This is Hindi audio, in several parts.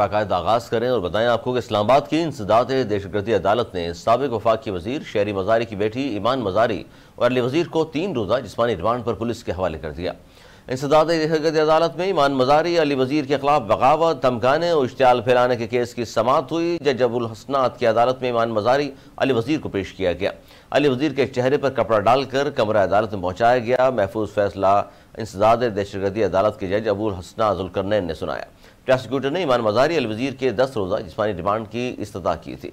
बाकायदा आगाज़ करें और बताएं आपको कि इस्लामाबाद की इंसदात दहशतगर्दी अदालत ने सबक वफाक की वजीर शहरी मजारी की बेटी ईमान मजारी और अली वजीर को तीन रोज़ा जिसमानी रिमांड पर पुलिस के हवाले कर दिया इंसदात दहशतगर्दी अदालत में ईमान मजारी अली वजीर के खिलाफ बगावत धमकाने और इश्तियाल फैलाने के केस की समात हुई जज अबुल हसनात की अदालत में ईमान मजारी अली वजीर को पेश किया गया अली वजीर के चेहरे पर कपड़ा डालकर कमरा अदालत में पहुंचाया गया महफूज फैसला इंसदात दहशतगर्दी अदालत के जज अबुल हसना जुलकरनैन ने सुनाया प्रोसिक्यूटर ने ईमान मजारी अलवजीर के दस रोज़ा जिसमानी रिमांड की इस्तः की थी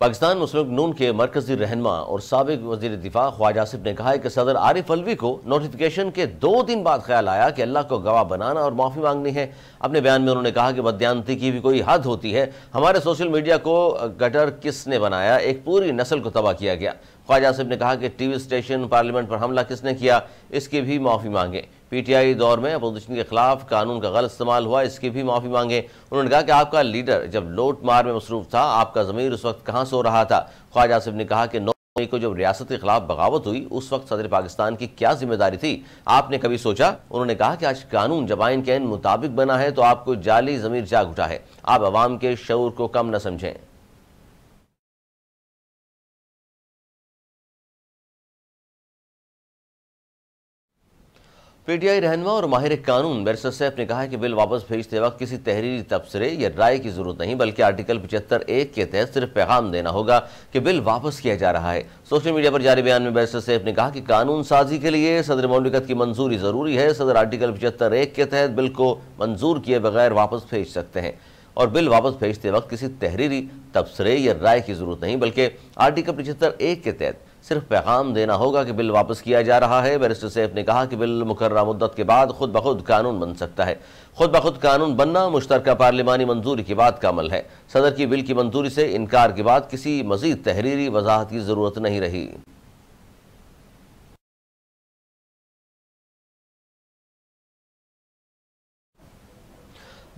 पाकिस्तान मुस्लिम नून के मरकजी रहनमा और सबक वजीर दिफा ख्वाजा आसिफ ने कहा है कि सदर आरिफ अलवी को नोटिफिकेशन के दो दिन बाद ख्याल आया कि अल्लाह को गवाह बनाना और माफ़ी मांगनी है अपने बयान में उन्होंने कहा कि बदयानती की भी कोई हद होती है हमारे सोशल मीडिया को गटर किसने बनाया एक पूरी नस्ल को तबाह किया गया ख्वाजा आसिफ ने कहा कि टी वी स्टेशन पार्लियामेंट पर हमला किसने किया इसकी भी माफ़ी मांगें पीटीआई दौर में अपोजिशन के खिलाफ कानून का गलत इस्तेमाल हुआ इसकी भी माफ़ी मांगे उन्होंने कहा कि आपका लीडर जब लोट मार में मसरूफ था आपका ज़मीर उस वक्त कहाँ सो रहा था ख्वाज आसिफ ने कहा कि नौ मई को जब रियासत के खिलाफ बगावत हुई उस वक्त सदर पाकिस्तान की क्या जिम्मेदारी थी आपने कभी सोचा उन्होंने कहा कि आज कानून जब आइन के मुताबिक बना है तो आपको जाली ज़मीर जाग उठा है आप आवाम के शौर को कम न समझें पीटीआई रहनमा और माहिर कानून बैरिस्टर सैफ ने कहा है कि बिल वापस भेजते वक्त किसी तहरीरी तबसरे या राय की जरूरत नहीं बल्कि आर्टिकल पचहत्तर एक के तहत सिर्फ पैगाम देना होगा कि बिल वापस किया जा रहा है सोशल मीडिया पर जारी बयान में बैरिस्टर सैफ ने कहा कि कानून साजी के लिए सदर मौलिकत की मंजूरी जरूरी है सदर आर्टिकल पचहत्तर एक के तहत बिल को मंजूर किए बगैर वापस भेज सकते हैं और बिल वापस भेजते वक्त किसी तहरीरी तबसरे या राय की जरूरत नहीं बल्कि आर्टिकल पचहत्तर एक के तहत सिर्फ पैगाम देना होगा कि बिल वापस किया जा रहा है बैरिस्टर सैफ ने कहा कि बिल मुकर्रा मुद्दत के बाद खुद ब खुद कानून बन सकता है खुद ब खुद कानून बनना मुश्तर पार्लिमानी मंजूरी के बाद का अमल है सदर की बिल की मंजूरी से इनकार के बाद किसी मजीद तहरीरी वजाहत की ज़रूरत नहीं रही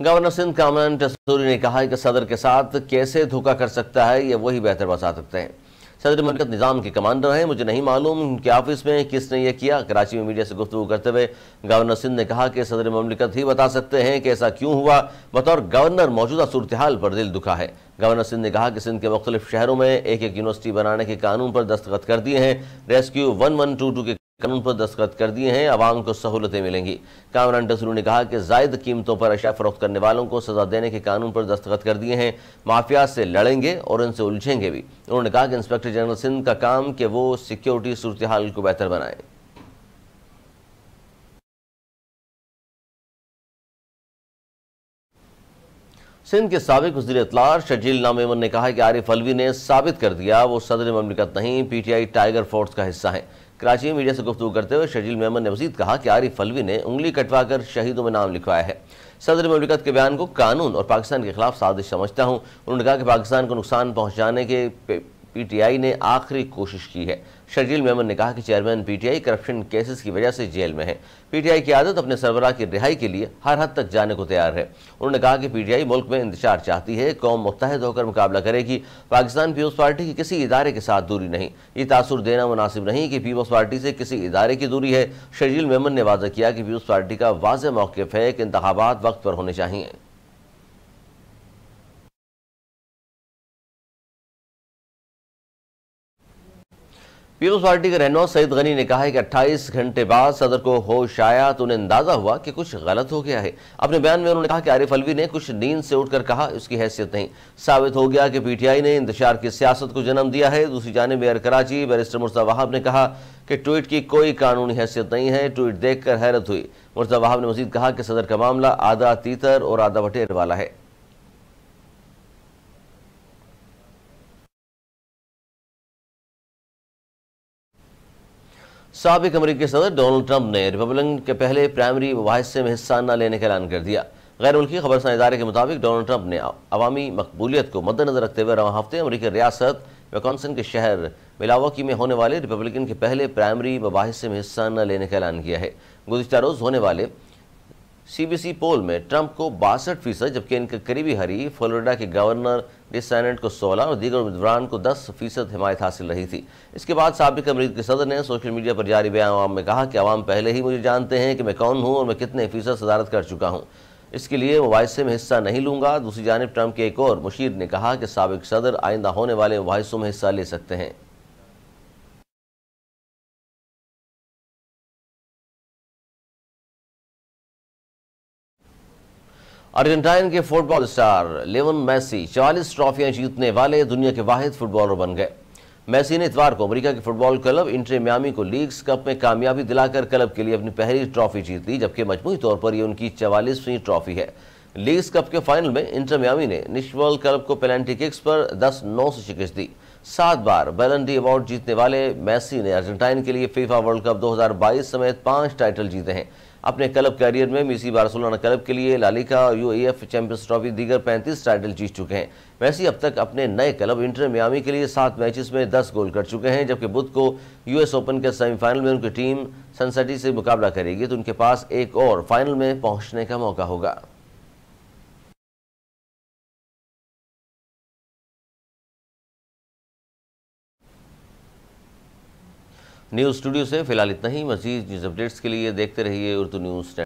गवर्नर सिंध कामरान टसूरी ने कहा है कि सदर के साथ कैसे धोखा कर सकता है ये वही बेहतर बता सकते हैं सदर मरकत निज़ाम के कमांडर हैं मुझे नहीं मालूम उनके ऑफिस में किसने यह किया कराची में मीडिया से गुफ्तु करते हुए गवर्नर सिंध ने कहा कि सदर ममलिकत ही बता सकते हैं कि ऐसा क्यों हुआ बतौर गवर्नर मौजूदा सूरत हाल पर दिल दुखा है गवर्नर सिंध ने कहा कि सिंध के मुख्तलिफ शहरों में एक एक यूनिवर्सिटी बनाने के कानून पर दस्तखत कर दिए हैं rescue one one two two के कानून पर दस्तखत कर दिए हैं आवाम को सहूलतें मिलेंगी कामरान डसरू ने कहा कि जायद कीमतों पर अशा फरोख्त करने वालों को सजा देने के कानून पर दस्तखत कर दिए हैं माफिया से लड़ेंगे और इनसे उलझेंगे भी उन्होंने कहा कि इंस्पेक्टर जनरल सिंध का काम कि वो सिक्योरिटी सूरत हाल को बेहतर बनाए सिंध के सबक वजी अतलार शजील नामेमन ने कहा कि आरिफ अलवी ने साबित कर दिया वो सदर ममलिकत नहीं P T I tiger force का हिस्सा है कराची में मीडिया से गुफ्तु करते हुए शजील मेमन ने मजीद कहा कि आरिफ अलवी ने उंगली कटवाकर शहीदों में नाम लिखवाया है सदर ममलिकत के बयान को कानून और पाकिस्तान के खिलाफ साजिश समझता हूँ उन्होंने कहा कि पाकिस्तान को नुकसान पहुँचाने के पीटीआई ने आखिरी कोशिश की है शर्जील मेमन ने कहा कि चेयरमैन पीटीआई करप्शन केसेस की वजह से जेल में है पीटीआई की आदत अपने सरबराह की रिहाई के लिए हर हद तक जाने को तैयार है उन्होंने कहा कि पीटीआई मुल्क में इंतजार चाहती है कौम मुतहद होकर मुकाबला करेगी पाकिस्तान पीपल्स पार्टी की किसी इदारे के साथ दूरी नहीं ये तासुर देना मुनासिब नहीं कि पीपल्स पार्टी से किसी इदारे की दूरी है शर्जील मेमन ने वादा किया कि पीपल्स पार्टी का वाज मौकफ है कि इंतबात वक्त पर होने चाहिए पीपल्स पार्टी के रहनुमा सईद गनी ने कहा है कि 28 घंटे बाद सदर को होश आया तो उन्हें अंदाजा हुआ कि कुछ गलत हो गया है अपने बयान में उन्होंने कहा कि आरिफ अलवी ने कुछ नींद से उठकर कहा इसकी हैसियत नहीं साबित हो गया कि पीटीआई ने इंतजार की सियासत को जन्म दिया है दूसरी जाने मेयर कराची बैरिस्टर मुर्जा वहाब ने कहा कि ट्वीट की कोई कानूनी हैसियत नहीं है ट्वीट देखकर हैरत हुई मुर्जा वहाब ने मजीद कहा कि सदर का मामला आधा तीतर और आधा बटेर वाला है सबक अमरीकी सदर डोनल्ड ट्रंप ने रिपब्लिकन के पहले प्राइमरी मुबासे में हिस्सा न लेने का ऐलान कर दिया गैर मुल्की खबरसा इदारे के मुताबिक डोनल्ड ट्रंप ने अवमी मकबूलियत को मद्दनजर रखते हुए रवा हफ्ते अमरीकी रियासत वेकॉन्सन के शहर मिलावकी में होने वाले रिपब्लिकन के पहले प्राइमरी मुबासे में हिस्सा न लेने का ऐलान किया है गुजशत रोज़ होने वाले सीबीसी पोल में ट्रंप को बासठ फीसद जबकि इनके करीबी हरी फ्लोरिडा के गवर्नर डिसनेट को 16 और दीगर उम्मीदवार को 10 फीसद हिमायत हासिल रही थी इसके बाद सबक अमरीक के सदर ने सोशल मीडिया पर जारी बयान में कहा कि आवाम पहले ही मुझे जानते हैं कि मैं कौन हूँ और मैं कितने फीसद सदारत कर चुका हूँ इसके लिए मुबासे में हिस्सा नहीं लूंगा दूसरी जानब ट्रंप के एक और मुशीर ने कहा कि सबक सदर आइंदा होने वाले मुबासों में हिस्सा ले सकते हैं अर्जेंटाइन के फुटबॉल स्टार लेवन मैसी 40 ट्रॉफियां जीतने वाले दुनिया के वाहिद फुटबॉलर बन गए मैसी ने इतवार को अमेरिका के फुटबॉल क्लब इंटर म्यामी को लीग्स कप में कामयाबी दिलाकर क्लब के लिए अपनी पहली ट्रॉफी जीत ली जबकि मजमू तौर पर यह उनकी चवालीसवीं ट्रॉफी है लीग्स कप के फाइनल में इंटर म्यामी ने निश्वल क्लब को पेनल्टी किक्स पर दस नौ से शिकस्त दी सात बार बैलन डी अवार्ड जीतने वाले मैसी ने अर्जेंटाइन के लिए फीफा वर्ल्ड कप 2022 समेत पांच टाइटल जीते हैं अपने क्लब कैरियर में मेसी बार्सिलोना क्लब के लिए लालिका और एफ चैंपियंस ट्रॉफी दीगर 35 टाइटल जीत चुके हैं मैसी अब तक अपने नए क्लब इंटर मियामी के लिए सात मैचेस में 10 गोल कर चुके हैं जबकि बुध को यूएस ओपन के सेमीफाइनल में उनकी टीम सनसटी से मुकाबला करेगी तो उनके पास एक और फाइनल में पहुंचने का मौका होगा न्यूज़ स्टूडियो से फिलहाल इतना ही मजीद न्यूज़ अपडेट्स के लिए देखते रहिए उर्दू न्यूज़